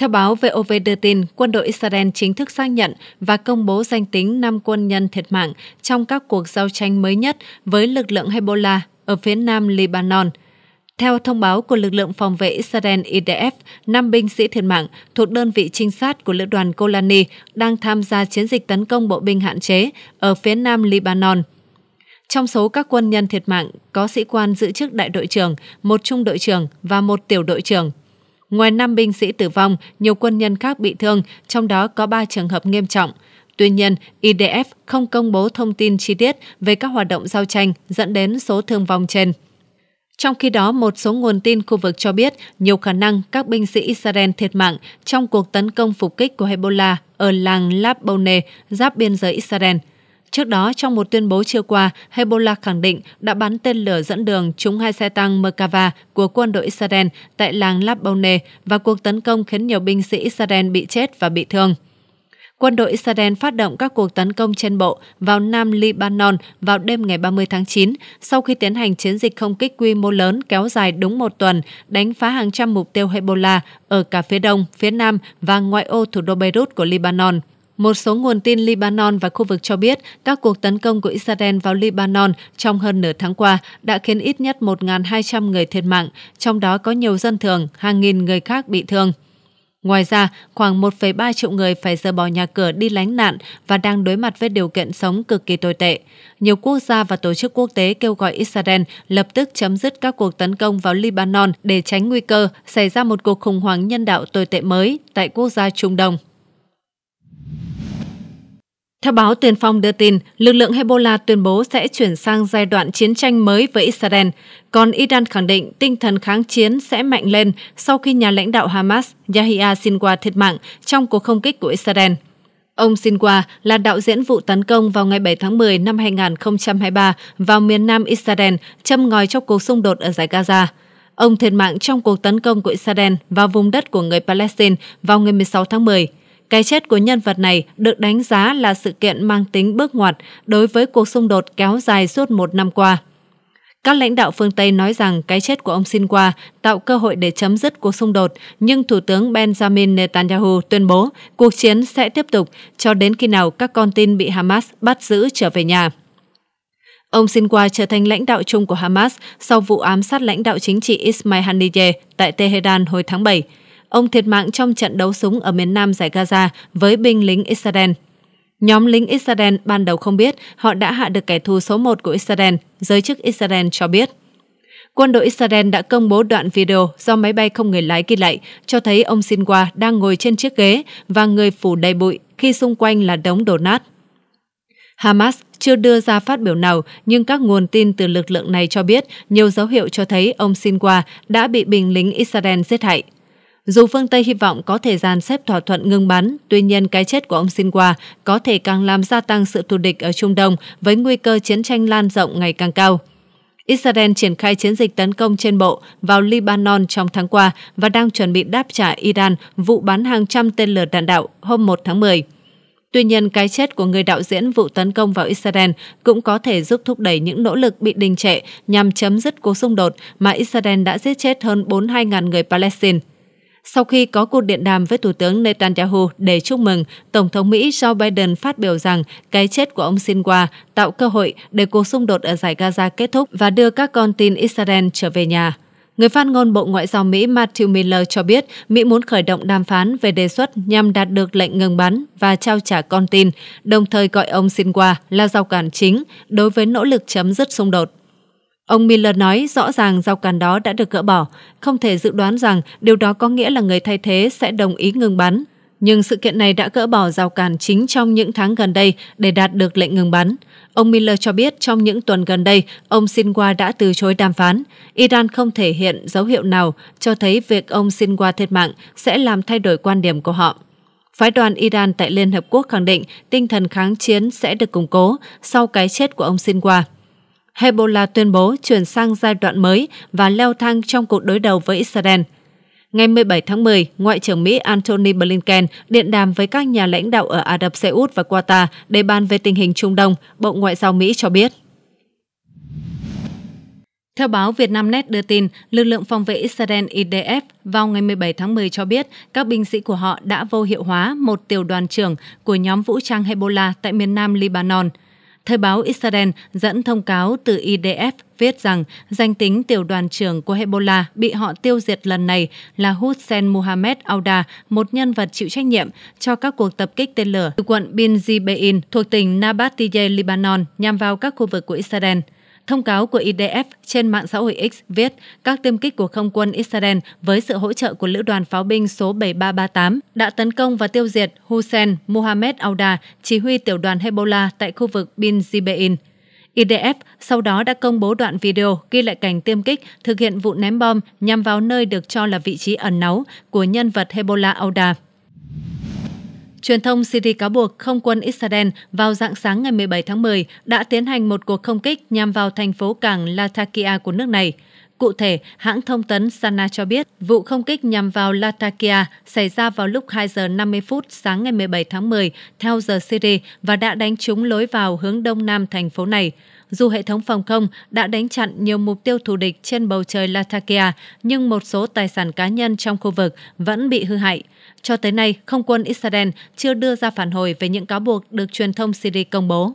Theo báo VOV đưa tin, quân đội Israel chính thức xác nhận và công bố danh tính 5 quân nhân thiệt mạng trong các cuộc giao tranh mới nhất với lực lượng Hezbollah ở phía nam Lebanon. Theo thông báo của lực lượng phòng vệ Israel IDF, 5 binh sĩ thiệt mạng thuộc đơn vị trinh sát của lữ đoàn Golani đang tham gia chiến dịch tấn công bộ binh hạn chế ở phía nam Lebanon. Trong số các quân nhân thiệt mạng có sĩ quan giữ chức đại đội trưởng, một trung đội trưởng và một tiểu đội trưởng. Ngoài 5 binh sĩ tử vong, nhiều quân nhân khác bị thương, trong đó có 3 trường hợp nghiêm trọng. Tuy nhiên, IDF không công bố thông tin chi tiết về các hoạt động giao tranh dẫn đến số thương vong trên. Trong khi đó, một số nguồn tin khu vực cho biết nhiều khả năng các binh sĩ Israel thiệt mạng trong cuộc tấn công phục kích của Hezbollah ở làng Labone, giáp biên giới Israel – Trước đó, trong một tuyên bố chưa qua, Hezbollah khẳng định đã bắn tên lửa dẫn đường trúng hai xe tăng Merkava của quân đội Israel tại làng Labone và cuộc tấn công khiến nhiều binh sĩ Israel bị chết và bị thương. Quân đội Israel phát động các cuộc tấn công trên bộ vào Nam Lebanon vào đêm ngày 30 tháng 9, sau khi tiến hành chiến dịch không kích quy mô lớn kéo dài đúng một tuần, đánh phá hàng trăm mục tiêu Hezbollah ở cả phía đông, phía nam và ngoại ô thủ đô Beirut của Lebanon. Một số nguồn tin Libanon và khu vực cho biết các cuộc tấn công của Israel vào Libanon trong hơn nửa tháng qua đã khiến ít nhất 1.200 người thiệt mạng, trong đó có nhiều dân thường, hàng nghìn người khác bị thương. Ngoài ra, khoảng 1,3 triệu người phải rời bỏ nhà cửa đi lánh nạn và đang đối mặt với điều kiện sống cực kỳ tồi tệ. Nhiều quốc gia và tổ chức quốc tế kêu gọi Israel lập tức chấm dứt các cuộc tấn công vào Libanon để tránh nguy cơ xảy ra một cuộc khủng hoảng nhân đạo tồi tệ mới tại quốc gia Trung Đông. Theo báo Tiền Phong đưa tin, lực lượng Hezbollah tuyên bố sẽ chuyển sang giai đoạn chiến tranh mới với Israel, còn Iran khẳng định tinh thần kháng chiến sẽ mạnh lên sau khi nhà lãnh đạo Hamas Yahya Sinwar thiệt mạng trong cuộc không kích của Israel. Ông Sinwar là đạo diễn vụ tấn công vào ngày 7 tháng 10 năm 2023 vào miền nam Israel, châm ngòi cho cuộc xung đột ở giải Gaza. Ông thiệt mạng trong cuộc tấn công của Israel vào vùng đất của người Palestine vào ngày 16 tháng 10. Cái chết của nhân vật này được đánh giá là sự kiện mang tính bước ngoặt đối với cuộc xung đột kéo dài suốt một năm qua. Các lãnh đạo phương Tây nói rằng cái chết của ông Sinwa tạo cơ hội để chấm dứt cuộc xung đột, nhưng Thủ tướng Benjamin Netanyahu tuyên bố cuộc chiến sẽ tiếp tục cho đến khi nào các con tin bị Hamas bắt giữ trở về nhà. Ông Sinwa trở thành lãnh đạo chung của Hamas sau vụ ám sát lãnh đạo chính trị Ismail Haniyeh tại Tehran hồi tháng 7. Ông thiệt mạng trong trận đấu súng ở miền nam giải Gaza với binh lính Israel. Nhóm lính Israel ban đầu không biết họ đã hạ được kẻ thù số 1 của Israel, giới chức Israel cho biết. Quân đội Israel đã công bố đoạn video do máy bay không người lái ghi lại, cho thấy ông Sinwa đang ngồi trên chiếc ghế và người phủ đầy bụi khi xung quanh là đống đổ nát. Hamas chưa đưa ra phát biểu nào, nhưng các nguồn tin từ lực lượng này cho biết nhiều dấu hiệu cho thấy ông Sinwa đã bị binh lính Israel giết hại. Dù phương Tây hy vọng có thể dàn xếp thỏa thuận ngừng bắn, tuy nhiên cái chết của ông Sinwa có thể càng làm gia tăng sự thù địch ở Trung Đông với nguy cơ chiến tranh lan rộng ngày càng cao. Israel triển khai chiến dịch tấn công trên bộ vào Lebanon trong tháng qua và đang chuẩn bị đáp trả Iran vụ bắn hàng trăm tên lửa đạn đạo hôm 1 tháng 10. Tuy nhiên, cái chết của người đạo diễn vụ tấn công vào Israel cũng có thể giúp thúc đẩy những nỗ lực bị đình trệ nhằm chấm dứt cuộc xung đột mà Israel đã giết chết hơn 42.000 người Palestine sau khi có cuộc điện đàm với Thủ tướng Netanyahu để chúc mừng, Tổng thống Mỹ Joe Biden phát biểu rằng cái chết của ông Sinwa tạo cơ hội để cuộc xung đột ở giải Gaza kết thúc và đưa các con tin Israel trở về nhà. Người phát ngôn Bộ Ngoại giao Mỹ Matthew Miller cho biết Mỹ muốn khởi động đàm phán về đề xuất nhằm đạt được lệnh ngừng bắn và trao trả con tin, đồng thời gọi ông Sinwa là rào cản chính đối với nỗ lực chấm dứt xung đột. Ông Miller nói rõ ràng rào cản đó đã được gỡ bỏ, không thể dự đoán rằng điều đó có nghĩa là người thay thế sẽ đồng ý ngừng bắn. Nhưng sự kiện này đã gỡ bỏ rào cản chính trong những tháng gần đây để đạt được lệnh ngừng bắn. Ông Miller cho biết trong những tuần gần đây, ông Sinwa đã từ chối đàm phán. Iran không thể hiện dấu hiệu nào cho thấy việc ông Sinwa thiệt mạng sẽ làm thay đổi quan điểm của họ. Phái đoàn Iran tại Liên Hợp Quốc khẳng định tinh thần kháng chiến sẽ được củng cố sau cái chết của ông Sinwa. Hezbollah tuyên bố chuyển sang giai đoạn mới và leo thang trong cuộc đối đầu với Israel. Ngày 17 tháng 10, Ngoại trưởng Mỹ Antony Blinken điện đàm với các nhà lãnh đạo ở Ả Rập Xê Út và Qatar để bàn về tình hình Trung Đông, Bộ Ngoại giao Mỹ cho biết. Theo báo Vietnamnet đưa tin, lực lượng phòng vệ Israel IDF vào ngày 17 tháng 10 cho biết các binh sĩ của họ đã vô hiệu hóa một tiểu đoàn trưởng của nhóm vũ trang Hezbollah tại miền nam Libanon – Thời báo Israel dẫn thông cáo từ IDF viết rằng danh tính tiểu đoàn trưởng của Hezbollah bị họ tiêu diệt lần này là Hussein Mohammed Auda, một nhân vật chịu trách nhiệm cho các cuộc tập kích tên lửa từ quận Bin Zibein thuộc tỉnh Nabatieh, Lebanon nhằm vào các khu vực của Israel. Thông cáo của IDF trên mạng xã hội X viết các tiêm kích của không quân Israel với sự hỗ trợ của lữ đoàn pháo binh số 7338 đã tấn công và tiêu diệt Hussein Mohammed Auda, chỉ huy tiểu đoàn Hezbollah tại khu vực Bin Zibein. IDF sau đó đã công bố đoạn video ghi lại cảnh tiêm kích thực hiện vụ ném bom nhằm vào nơi được cho là vị trí ẩn náu của nhân vật Hezbollah Auda. Truyền thông Syria cáo buộc không quân Israel vào dạng sáng ngày 17 tháng 10 đã tiến hành một cuộc không kích nhằm vào thành phố cảng Latakia của nước này. Cụ thể, hãng thông tấn Sana cho biết vụ không kích nhằm vào Latakia xảy ra vào lúc 2 giờ 50 phút sáng ngày 17 tháng 10 theo giờ Syria và đã đánh trúng lối vào hướng đông nam thành phố này. Dù hệ thống phòng không đã đánh chặn nhiều mục tiêu thù địch trên bầu trời Latakia, nhưng một số tài sản cá nhân trong khu vực vẫn bị hư hại. Cho tới nay, không quân Israel chưa đưa ra phản hồi về những cáo buộc được truyền thông Syria công bố.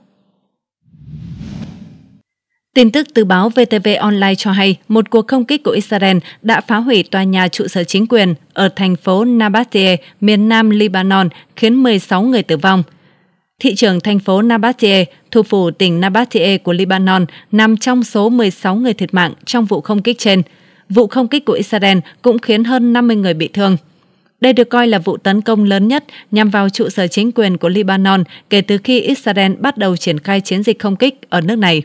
Tin tức từ báo VTV Online cho hay một cuộc không kích của Israel đã phá hủy tòa nhà trụ sở chính quyền ở thành phố Nabatieh, miền nam Lebanon, khiến 16 người tử vong. Thị trưởng thành phố Nabatieh, thủ phủ tỉnh Nabatieh của Lebanon, nằm trong số 16 người thiệt mạng trong vụ không kích trên. Vụ không kích của Israel cũng khiến hơn 50 người bị thương. Đây được coi là vụ tấn công lớn nhất nhằm vào trụ sở chính quyền của Lebanon kể từ khi Israel bắt đầu triển khai chiến dịch không kích ở nước này.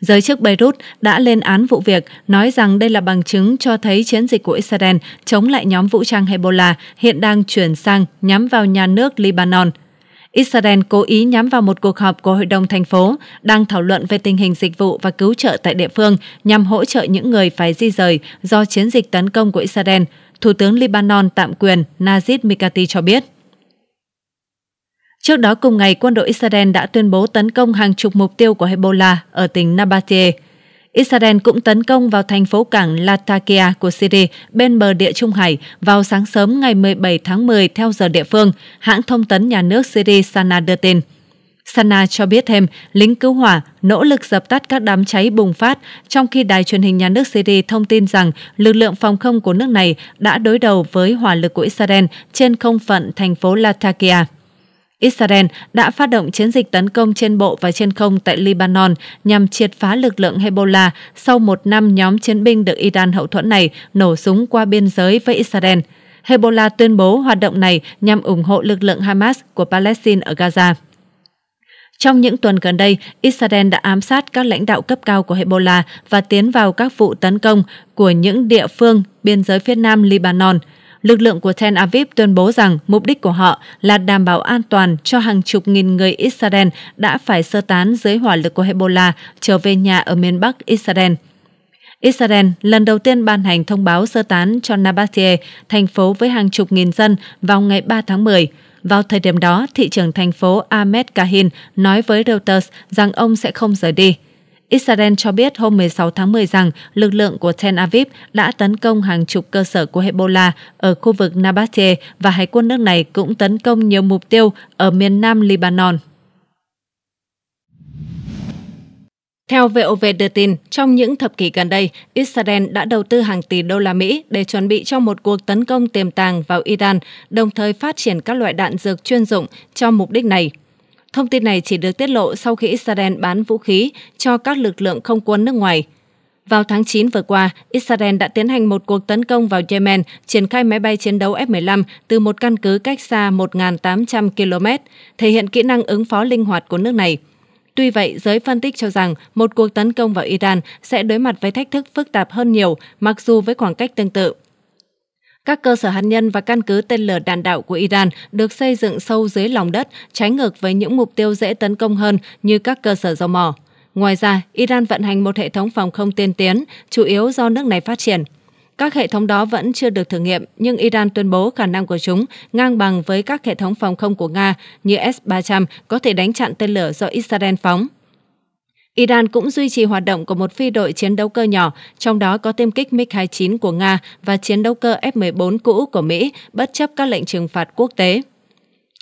Giới chức Beirut đã lên án vụ việc, nói rằng đây là bằng chứng cho thấy chiến dịch của Israel chống lại nhóm vũ trang Hezbollah hiện đang chuyển sang nhắm vào nhà nước Lebanon. Israel cố ý nhắm vào một cuộc họp của Hội đồng thành phố đang thảo luận về tình hình dịch vụ và cứu trợ tại địa phương nhằm hỗ trợ những người phải di rời do chiến dịch tấn công của Israel, Thủ tướng Libanon tạm quyền Najib Mikati cho biết. Trước đó cùng ngày, quân đội Israel đã tuyên bố tấn công hàng chục mục tiêu của Hezbollah ở tỉnh Nabatea. Israel cũng tấn công vào thành phố cảng Latakia của Syria bên bờ địa Trung Hải vào sáng sớm ngày 17 tháng 10 theo giờ địa phương, hãng thông tấn nhà nước Syria Sana đưa tin. Sana cho biết thêm, lính cứu hỏa nỗ lực dập tắt các đám cháy bùng phát, trong khi đài truyền hình nhà nước Syria thông tin rằng lực lượng phòng không của nước này đã đối đầu với hỏa lực của Israel trên không phận thành phố Latakia. Israel đã phát động chiến dịch tấn công trên bộ và trên không tại Lebanon nhằm triệt phá lực lượng Hezbollah sau một năm nhóm chiến binh được Iran hậu thuẫn này nổ súng qua biên giới với Israel. Hezbollah tuyên bố hoạt động này nhằm ủng hộ lực lượng Hamas của Palestine ở Gaza. Trong những tuần gần đây, Israel đã ám sát các lãnh đạo cấp cao của Hezbollah và tiến vào các vụ tấn công của những địa phương biên giới phía nam Libanon. Lực lượng của Tel Aviv tuyên bố rằng mục đích của họ là đảm bảo an toàn cho hàng chục nghìn người Israel đã phải sơ tán dưới hỏa lực của Hezbollah trở về nhà ở miền Bắc Israel. Israel lần đầu tiên ban hành thông báo sơ tán cho Nabatieh, thành phố với hàng chục nghìn dân, vào ngày 3 tháng 10. Vào thời điểm đó, thị trưởng thành phố Ahmed Kahin nói với Reuters rằng ông sẽ không rời đi. Israel cho biết hôm 16 tháng 10 rằng lực lượng của Tel Aviv đã tấn công hàng chục cơ sở của Hezbollah ở khu vực Nabateh và hải quân nước này cũng tấn công nhiều mục tiêu ở miền nam Lebanon. Theo VOV đưa tin, trong những thập kỷ gần đây, Israel đã đầu tư hàng tỷ đô la Mỹ để chuẩn bị cho một cuộc tấn công tiềm tàng vào Iran, đồng thời phát triển các loại đạn dược chuyên dụng cho mục đích này. Thông tin này chỉ được tiết lộ sau khi Israel bán vũ khí cho các lực lượng không quân nước ngoài. Vào tháng 9 vừa qua, Israel đã tiến hành một cuộc tấn công vào Yemen, triển khai máy bay chiến đấu F-15 từ một căn cứ cách xa 1.800 km, thể hiện kỹ năng ứng phó linh hoạt của nước này – Tuy vậy, giới phân tích cho rằng một cuộc tấn công vào Iran sẽ đối mặt với thách thức phức tạp hơn nhiều, mặc dù với khoảng cách tương tự. Các cơ sở hạt nhân và căn cứ tên lửa đạn đạo của Iran được xây dựng sâu dưới lòng đất, trái ngược với những mục tiêu dễ tấn công hơn như các cơ sở dầu mỏ. Ngoài ra, Iran vận hành một hệ thống phòng không tiên tiến, chủ yếu do nước này phát triển. Các hệ thống đó vẫn chưa được thử nghiệm, nhưng Iran tuyên bố khả năng của chúng ngang bằng với các hệ thống phòng không của Nga như S-300 có thể đánh chặn tên lửa do Israel phóng. Iran cũng duy trì hoạt động của một phi đội chiến đấu cơ nhỏ, trong đó có tiêm kích MiG-29 của Nga và chiến đấu cơ F-14 cũ của Mỹ, bất chấp các lệnh trừng phạt quốc tế.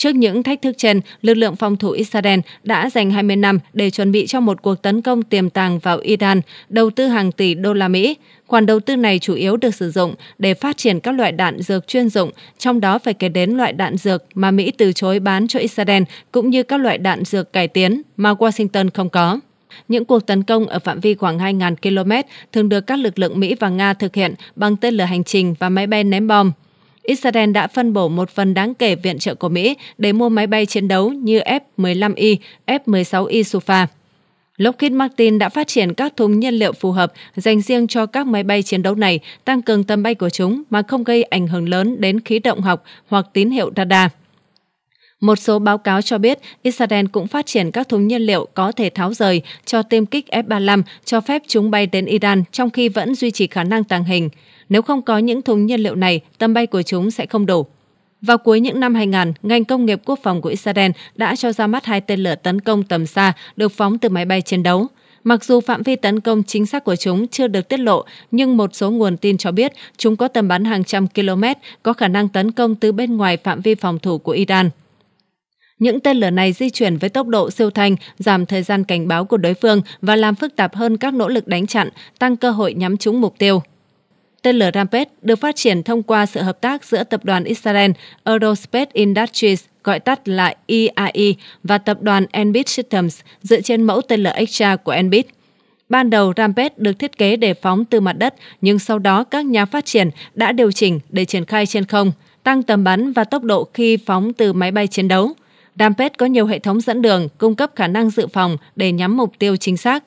Trước những thách thức trên, lực lượng phòng thủ Israel đã dành 20 năm để chuẩn bị cho một cuộc tấn công tiềm tàng vào Iran, đầu tư hàng tỷ đô la Mỹ. Khoản đầu tư này chủ yếu được sử dụng để phát triển các loại đạn dược chuyên dụng, trong đó phải kể đến loại đạn dược mà Mỹ từ chối bán cho Israel cũng như các loại đạn dược cải tiến mà Washington không có. Những cuộc tấn công ở phạm vi khoảng 2.000 km thường được các lực lượng Mỹ và Nga thực hiện bằng tên lửa hành trình và máy bay ném bom. Israel đã phân bổ một phần đáng kể viện trợ của Mỹ để mua máy bay chiến đấu như F-15I, F-16I Sufa. Lockheed Martin đã phát triển các thùng nhiên liệu phù hợp dành riêng cho các máy bay chiến đấu này, tăng cường tầm bay của chúng mà không gây ảnh hưởng lớn đến khí động học hoặc tín hiệu radar. Một số báo cáo cho biết Israel cũng phát triển các thùng nhiên liệu có thể tháo rời cho tiêm kích F-35 cho phép chúng bay đến Iran trong khi vẫn duy trì khả năng tàng hình. Nếu không có những thùng nhiên liệu này, tầm bay của chúng sẽ không đủ. Vào cuối những năm 2000, ngành công nghiệp quốc phòng của Israel đã cho ra mắt hai tên lửa tấn công tầm xa được phóng từ máy bay chiến đấu. Mặc dù phạm vi tấn công chính xác của chúng chưa được tiết lộ, nhưng một số nguồn tin cho biết chúng có tầm bắn hàng trăm km, có khả năng tấn công từ bên ngoài phạm vi phòng thủ của Iran. Những tên lửa này di chuyển với tốc độ siêu thanh, giảm thời gian cảnh báo của đối phương và làm phức tạp hơn các nỗ lực đánh chặn, tăng cơ hội nhắm trúng mục tiêu tên lửa Rampage được phát triển thông qua sự hợp tác giữa tập đoàn Israel Aerospace Industries gọi tắt là EAE e, và tập đoàn Enbit Systems dựa trên mẫu tên lửa Extra của Enbit. Ban đầu Rampage được thiết kế để phóng từ mặt đất, nhưng sau đó các nhà phát triển đã điều chỉnh để triển khai trên không, tăng tầm bắn và tốc độ khi phóng từ máy bay chiến đấu. Rampage có nhiều hệ thống dẫn đường cung cấp khả năng dự phòng để nhắm mục tiêu chính xác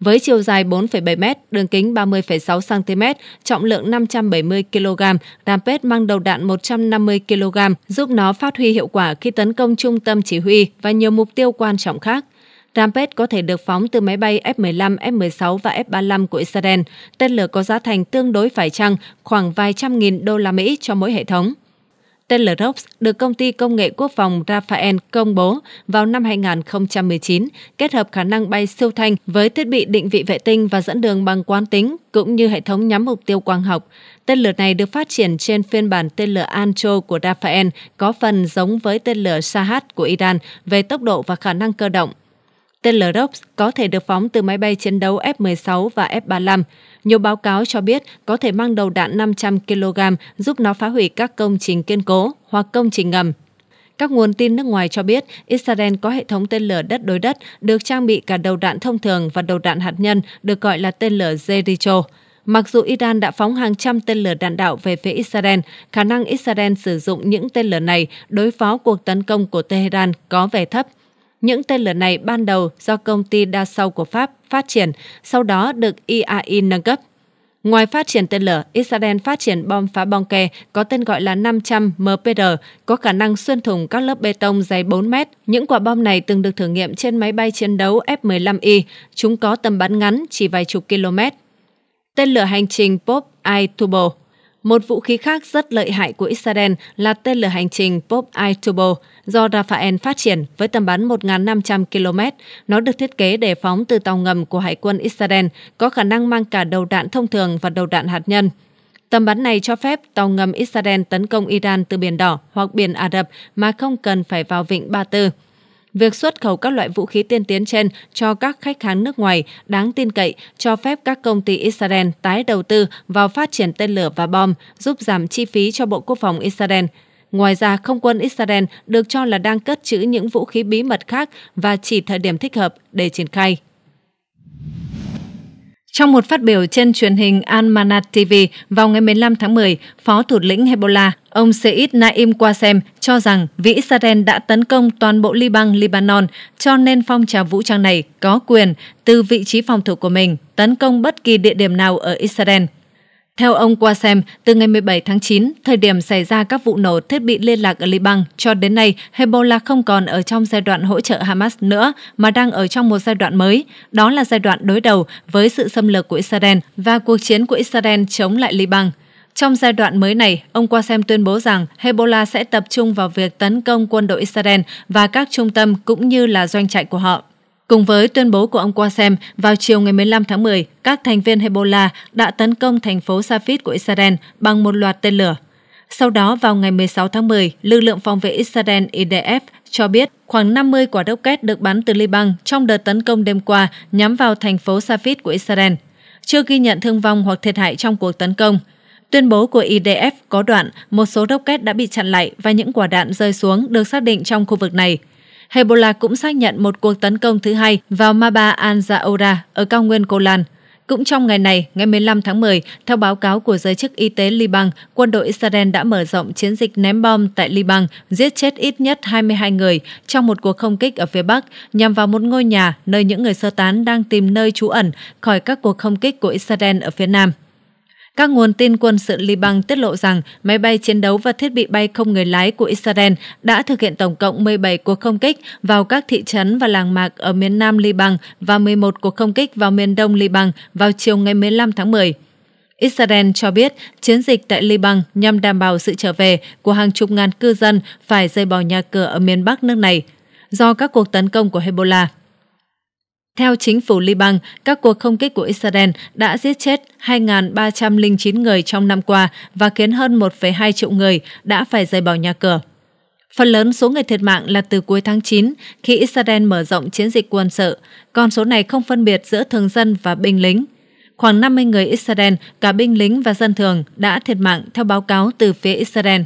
với chiều dài 4,7 m, đường kính 30,6 cm, trọng lượng 570 kg. Rampage mang đầu đạn 150 kg, giúp nó phát huy hiệu quả khi tấn công trung tâm chỉ huy và nhiều mục tiêu quan trọng khác. Rampage có thể được phóng từ máy bay F-15, F-16 và F-35 của Israel. Tên lửa có giá thành tương đối phải chăng, khoảng vài trăm nghìn đô la Mỹ cho mỗi hệ thống. Tên Lerrox được công ty công nghệ quốc phòng Rafael công bố vào năm 2019, kết hợp khả năng bay siêu thanh với thiết bị định vị vệ tinh và dẫn đường bằng quán tính cũng như hệ thống nhắm mục tiêu quang học. Tên lửa này được phát triển trên phiên bản tên lửa Ancho của Rafael có phần giống với tên lửa Shahat của Iran về tốc độ và khả năng cơ động. Tên lửa LROX có thể được phóng từ máy bay chiến đấu F-16 và F-35. Nhiều báo cáo cho biết có thể mang đầu đạn 500 kg giúp nó phá hủy các công trình kiên cố hoặc công trình ngầm. Các nguồn tin nước ngoài cho biết Israel có hệ thống tên lửa đất đối đất được trang bị cả đầu đạn thông thường và đầu đạn hạt nhân được gọi là tên lửa Jericho. Mặc dù Iran đã phóng hàng trăm tên lửa đạn đạo về phía Israel, khả năng Israel sử dụng những tên lửa này đối phó cuộc tấn công của Tehran có vẻ thấp. Những tên lửa này ban đầu do công ty đa sâu của Pháp phát triển, sau đó được IAI e nâng cấp. Ngoài phát triển tên lửa, Israel phát triển bom phá bom kè có tên gọi là 500 MPR, có khả năng xuyên thủng các lớp bê tông dày 4 mét. Những quả bom này từng được thử nghiệm trên máy bay chiến đấu F-15I. Chúng có tầm bắn ngắn chỉ vài chục km. Tên lửa hành trình Pop I-Turbo một vũ khí khác rất lợi hại của Israel là tên lửa hành trình Pop I Turbo do Rafael phát triển với tầm bắn 1.500 km. Nó được thiết kế để phóng từ tàu ngầm của Hải quân Israel, có khả năng mang cả đầu đạn thông thường và đầu đạn hạt nhân. Tầm bắn này cho phép tàu ngầm Israel tấn công Iran từ Biển Đỏ hoặc Biển Ả Rập mà không cần phải vào vịnh Ba Tư. Việc xuất khẩu các loại vũ khí tiên tiến trên cho các khách hàng nước ngoài đáng tin cậy cho phép các công ty Israel tái đầu tư vào phát triển tên lửa và bom, giúp giảm chi phí cho Bộ Quốc phòng Israel. Ngoài ra, không quân Israel được cho là đang cất trữ những vũ khí bí mật khác và chỉ thời điểm thích hợp để triển khai. Trong một phát biểu trên truyền hình Al-Manat TV vào ngày 15 tháng 10, Phó Thủ lĩnh Hezbollah, ông Seyid Naim Qasem cho rằng vì Israel đã tấn công toàn bộ Liban, Lebanon, cho nên phong trào vũ trang này có quyền từ vị trí phòng thủ của mình tấn công bất kỳ địa điểm nào ở Israel. Theo ông qua xem, từ ngày 17 tháng 9, thời điểm xảy ra các vụ nổ thiết bị liên lạc ở Liban, cho đến nay, Hezbollah không còn ở trong giai đoạn hỗ trợ Hamas nữa, mà đang ở trong một giai đoạn mới. Đó là giai đoạn đối đầu với sự xâm lược của Israel và cuộc chiến của Israel chống lại Liban. Trong giai đoạn mới này, ông Qasem tuyên bố rằng Hezbollah sẽ tập trung vào việc tấn công quân đội Israel và các trung tâm cũng như là doanh trại của họ. Cùng với tuyên bố của ông Qasem, vào chiều ngày 15 tháng 10, các thành viên Hezbollah đã tấn công thành phố Safed của Israel bằng một loạt tên lửa. Sau đó, vào ngày 16 tháng 10, lực lượng phòng vệ Israel IDF cho biết khoảng 50 quả kết được bắn từ Liban trong đợt tấn công đêm qua nhắm vào thành phố Safed của Israel. Chưa ghi nhận thương vong hoặc thiệt hại trong cuộc tấn công. Tuyên bố của IDF có đoạn một số kết đã bị chặn lại và những quả đạn rơi xuống được xác định trong khu vực này – Hezbollah cũng xác nhận một cuộc tấn công thứ hai vào Maba al-Zaora ở cao nguyên Golan. Cũng trong ngày này, ngày 15 tháng 10, theo báo cáo của giới chức y tế Liban, quân đội Israel đã mở rộng chiến dịch ném bom tại Liban, giết chết ít nhất 22 người trong một cuộc không kích ở phía Bắc nhằm vào một ngôi nhà nơi những người sơ tán đang tìm nơi trú ẩn khỏi các cuộc không kích của Israel ở phía Nam. Các nguồn tin quân sự Liban tiết lộ rằng máy bay chiến đấu và thiết bị bay không người lái của Israel đã thực hiện tổng cộng 17 cuộc không kích vào các thị trấn và làng mạc ở miền nam Liban và 11 cuộc không kích vào miền đông Liban vào chiều ngày 15 tháng 10. Israel cho biết chiến dịch tại Liban nhằm đảm bảo sự trở về của hàng chục ngàn cư dân phải rời bỏ nhà cửa ở miền Bắc nước này do các cuộc tấn công của Hezbollah. Theo chính phủ Liban, các cuộc không kích của Israel đã giết chết 2.309 người trong năm qua và khiến hơn 1,2 triệu người đã phải rời bỏ nhà cửa. Phần lớn số người thiệt mạng là từ cuối tháng 9 khi Israel mở rộng chiến dịch quân sự, Con số này không phân biệt giữa thường dân và binh lính. Khoảng 50 người Israel, cả binh lính và dân thường, đã thiệt mạng theo báo cáo từ phía Israel.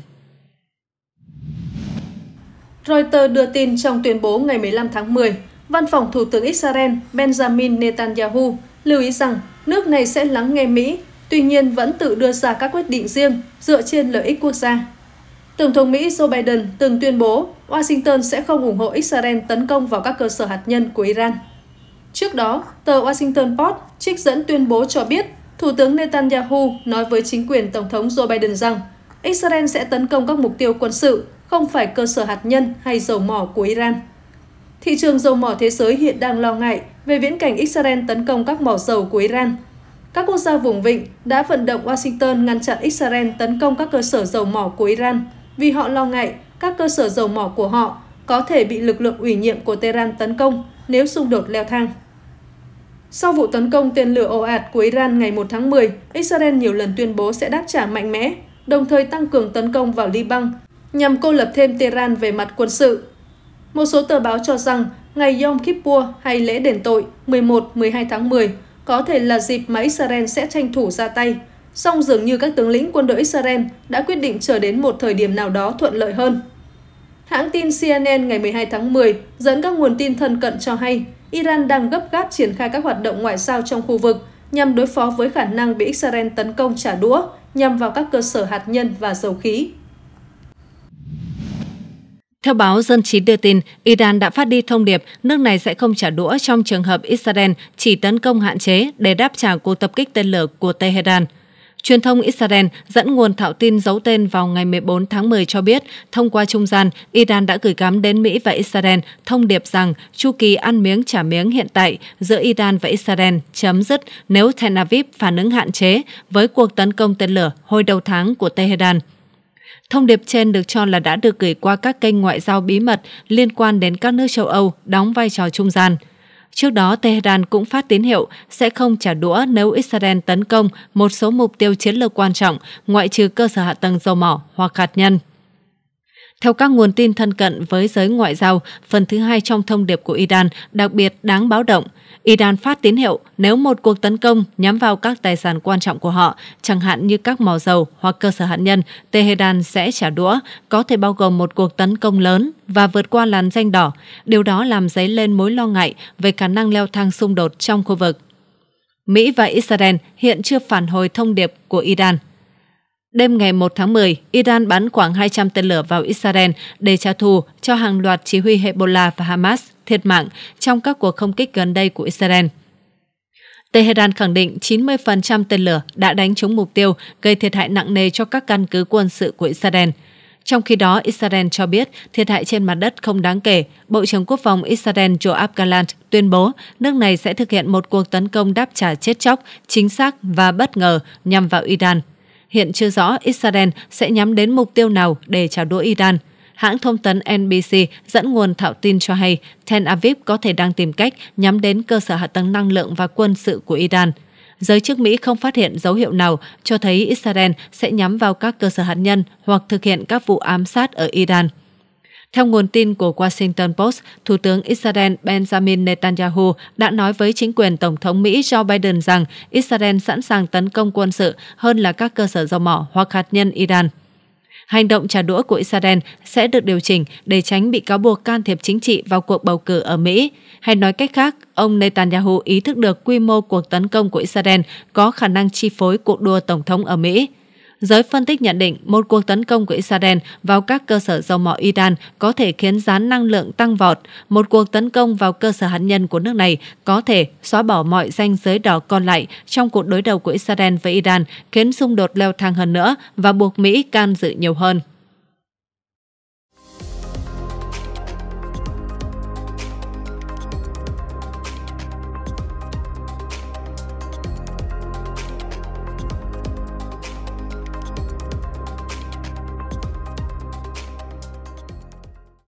Reuters đưa tin trong tuyên bố ngày 15 tháng 10, Văn phòng Thủ tướng Israel Benjamin Netanyahu lưu ý rằng nước này sẽ lắng nghe Mỹ, tuy nhiên vẫn tự đưa ra các quyết định riêng dựa trên lợi ích quốc gia. Tổng thống Mỹ Joe Biden từng tuyên bố Washington sẽ không ủng hộ Israel tấn công vào các cơ sở hạt nhân của Iran. Trước đó, tờ Washington Post trích dẫn tuyên bố cho biết Thủ tướng Netanyahu nói với chính quyền Tổng thống Joe Biden rằng Israel sẽ tấn công các mục tiêu quân sự, không phải cơ sở hạt nhân hay dầu mỏ của Iran thị trường dầu mỏ thế giới hiện đang lo ngại về viễn cảnh Israel tấn công các mỏ dầu của Iran. Các quốc gia vùng vịnh đã vận động Washington ngăn chặn Israel tấn công các cơ sở dầu mỏ của Iran vì họ lo ngại các cơ sở dầu mỏ của họ có thể bị lực lượng ủy nhiệm của Tehran tấn công nếu xung đột leo thang. Sau vụ tấn công tên lửa ồ ạt của Iran ngày 1 tháng 10, Israel nhiều lần tuyên bố sẽ đáp trả mạnh mẽ, đồng thời tăng cường tấn công vào Liban nhằm cô lập thêm Tehran về mặt quân sự một số tờ báo cho rằng ngày Yom Kippur hay lễ đền tội 11-12 tháng 10 có thể là dịp mà Israel sẽ tranh thủ ra tay. Song dường như các tướng lĩnh quân đội Israel đã quyết định chờ đến một thời điểm nào đó thuận lợi hơn. Hãng tin CNN ngày 12 tháng 10 dẫn các nguồn tin thân cận cho hay Iran đang gấp gáp triển khai các hoạt động ngoại giao trong khu vực nhằm đối phó với khả năng bị Israel tấn công trả đũa nhằm vào các cơ sở hạt nhân và dầu khí. Theo báo Dân Chí đưa tin, Iran đã phát đi thông điệp nước này sẽ không trả đũa trong trường hợp Israel chỉ tấn công hạn chế để đáp trả cuộc tập kích tên lửa của Tehran. Truyền thông Israel dẫn nguồn thạo tin giấu tên vào ngày 14 tháng 10 cho biết, thông qua trung gian, Iran đã gửi gắm đến Mỹ và Israel thông điệp rằng chu kỳ ăn miếng trả miếng hiện tại giữa Iran và Israel chấm dứt nếu Tel Aviv phản ứng hạn chế với cuộc tấn công tên lửa hồi đầu tháng của Tehran – Thông điệp trên được cho là đã được gửi qua các kênh ngoại giao bí mật liên quan đến các nước châu Âu đóng vai trò trung gian. Trước đó, Tehran cũng phát tín hiệu sẽ không trả đũa nếu Israel tấn công một số mục tiêu chiến lược quan trọng, ngoại trừ cơ sở hạ tầng dầu mỏ hoặc hạt nhân. Theo các nguồn tin thân cận với giới ngoại giao, phần thứ hai trong thông điệp của Iran đặc biệt đáng báo động – Iran phát tín hiệu nếu một cuộc tấn công nhắm vào các tài sản quan trọng của họ, chẳng hạn như các mỏ dầu hoặc cơ sở hạt nhân, Tehran sẽ trả đũa, có thể bao gồm một cuộc tấn công lớn và vượt qua làn danh đỏ. Điều đó làm dấy lên mối lo ngại về khả năng leo thang xung đột trong khu vực. Mỹ và Israel hiện chưa phản hồi thông điệp của Iran. Đêm ngày 1 tháng 10, Iran bắn khoảng 200 tên lửa vào Israel để trả thù cho hàng loạt chỉ huy Hezbollah và Hamas thiệt mạng trong các cuộc không kích gần đây của Israel. Tehran khẳng định 90% tên lửa đã đánh trúng mục tiêu gây thiệt hại nặng nề cho các căn cứ quân sự của Israel. Trong khi đó, Israel cho biết thiệt hại trên mặt đất không đáng kể. Bộ trưởng Quốc phòng Israel Joab Gallant tuyên bố nước này sẽ thực hiện một cuộc tấn công đáp trả chết chóc, chính xác và bất ngờ nhằm vào Iran. Hiện chưa rõ Israel sẽ nhắm đến mục tiêu nào để trả đũa Iran – Hãng thông tấn NBC dẫn nguồn thạo tin cho hay Tel Aviv có thể đang tìm cách nhắm đến cơ sở hạ tầng năng lượng và quân sự của Iran. Giới chức Mỹ không phát hiện dấu hiệu nào cho thấy Israel sẽ nhắm vào các cơ sở hạt nhân hoặc thực hiện các vụ ám sát ở Iran. Theo nguồn tin của Washington Post, Thủ tướng Israel Benjamin Netanyahu đã nói với chính quyền Tổng thống Mỹ Joe Biden rằng Israel sẵn sàng tấn công quân sự hơn là các cơ sở dầu mỏ hoặc hạt nhân Iran. Hành động trả đũa của Israel sẽ được điều chỉnh để tránh bị cáo buộc can thiệp chính trị vào cuộc bầu cử ở Mỹ. Hay nói cách khác, ông Netanyahu ý thức được quy mô cuộc tấn công của Israel có khả năng chi phối cuộc đua tổng thống ở Mỹ. Giới phân tích nhận định một cuộc tấn công của Israel vào các cơ sở dầu mỏ Iran có thể khiến giá năng lượng tăng vọt. Một cuộc tấn công vào cơ sở hạt nhân của nước này có thể xóa bỏ mọi ranh giới đỏ còn lại trong cuộc đối đầu của Israel với Iran, khiến xung đột leo thang hơn nữa và buộc Mỹ can dự nhiều hơn.